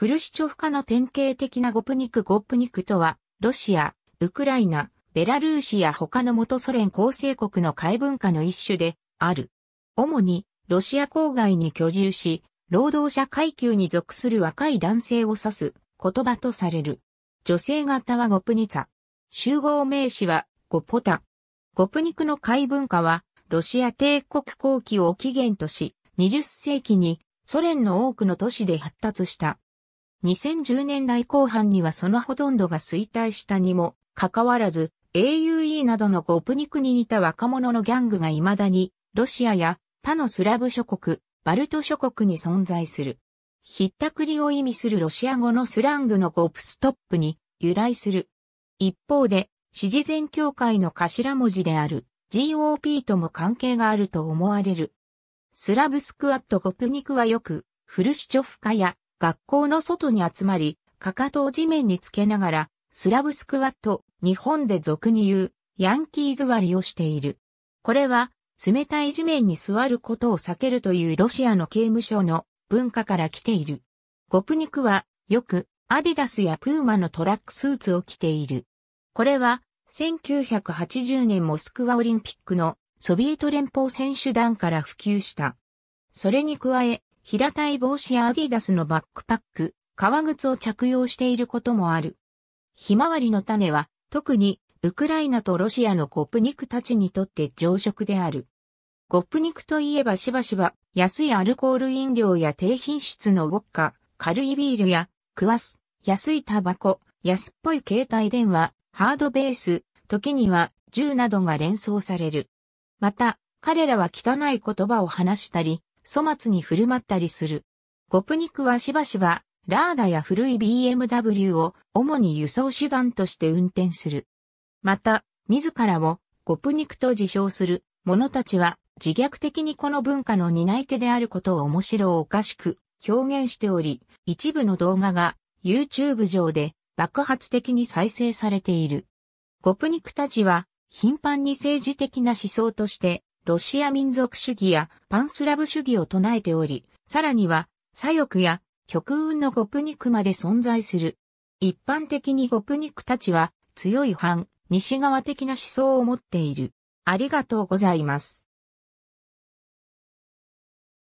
フルシチョフ化の典型的なゴプニク・ゴプニクとは、ロシア、ウクライナ、ベラルーシや他の元ソ連構成国の海文化の一種である。主に、ロシア郊外に居住し、労働者階級に属する若い男性を指す言葉とされる。女性型はゴプニツァ。集合名詞はゴポタ。ゴプニクの海文化は、ロシア帝国後期を起源とし、20世紀にソ連の多くの都市で発達した。2010年代後半にはそのほとんどが衰退したにも、かかわらず、AUE などのゴプニクに似た若者のギャングが未だに、ロシアや他のスラブ諸国、バルト諸国に存在する。ひったくりを意味するロシア語のスラングのゴプストップに由来する。一方で、支持前協会の頭文字である GOP とも関係があると思われる。スラブスクワットゴプニクはよく、フルシチョフカや学校の外に集まり、かかとを地面につけながら、スラブスクワット、日本で俗に言う、ヤンキー座りをしている。これは、冷たい地面に座ることを避けるというロシアの刑務所の文化から来ている。ゴプニクは、よく、アディダスやプーマのトラックスーツを着ている。これは、1980年モスクワオリンピックのソビエト連邦選手団から普及した。それに加え、平たい帽子やアディダスのバックパック、革靴を着用していることもある。ひまわりの種は、特に、ウクライナとロシアのコップ肉たちにとって常食である。コップ肉といえばしばしば、安いアルコール飲料や低品質のウォッカ、軽いビールや、クワス、安いタバコ、安っぽい携帯電話、ハードベース、時には銃などが連想される。また、彼らは汚い言葉を話したり、粗末に振る舞ったりする。ゴプニクはしばしば、ラーダや古い BMW を主に輸送手段として運転する。また、自らをゴプニクと自称する者たちは自虐的にこの文化の担い手であることを面白おかしく表現しており、一部の動画が YouTube 上で爆発的に再生されている。ゴプニクたちは頻繁に政治的な思想としてロシア民族主義やパンスラブ主義を唱えており、さらには左翼や極運のゴプニクまで存在する。一般的にゴプニクたちは強い反、西側的な思想を持っている。ありがとうございます。